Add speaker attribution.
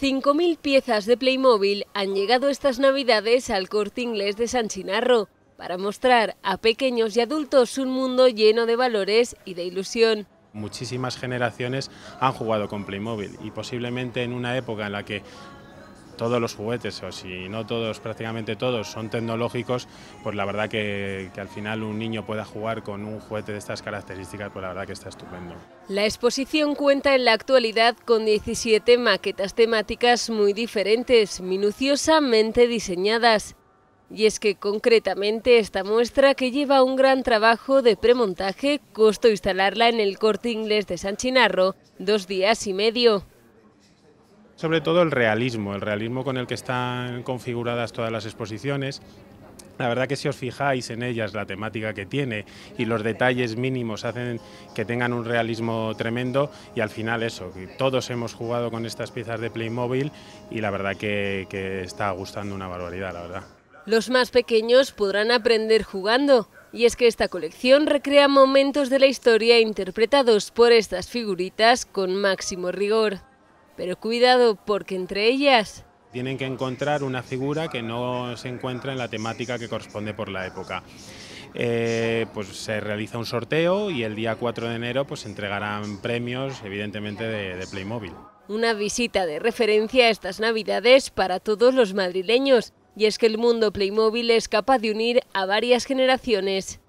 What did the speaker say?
Speaker 1: 5.000 piezas de Playmobil han llegado estas navidades al Corte Inglés de San Chinarro para mostrar a pequeños y adultos un mundo lleno de valores y de ilusión.
Speaker 2: Muchísimas generaciones han jugado con Playmobil y posiblemente en una época en la que todos los juguetes, o si no todos, prácticamente todos, son tecnológicos, pues la verdad que, al final un niño pueda jugar con un juguete de estas características, pues la verdad que está estupendo.
Speaker 1: La exposición cuenta en la actualidad con 17 maquetas temáticas muy diferentes, minuciosamente diseñadas. Y es que concretamente esta muestra que lleva un gran trabajo de premontaje, costó instalarla en el corte inglés de San Chinarro, dos días y medio
Speaker 2: sobre todo el realismo, el realismo con el que están configuradas todas las exposiciones la verdad que si os fijáis en ellas, la temática que tiene y los detalles mínimos hacen que tengan un realismo tremendo y al final eso, todos hemos jugado con estas piezas de Playmobil y la verdad que, que está gustando una barbaridad, la verdad.
Speaker 1: Los más pequeños podrán aprender jugando. Y es que esta colección recrea momentos de la historia interpretados por estas figuritas con máximo rigor. Pero cuidado, porque entre ellas...
Speaker 2: Tienen que encontrar una figura que no se encuentra en la temática que corresponde por la época. Eh, pues se realiza un sorteo y el día 4 de enero pues se entregarán premios, evidentemente, de, de Playmobil.
Speaker 1: Una visita de referencia a estas navidades para todos los madrileños, y es que el mundo Playmobil es capaz de unir a varias generaciones.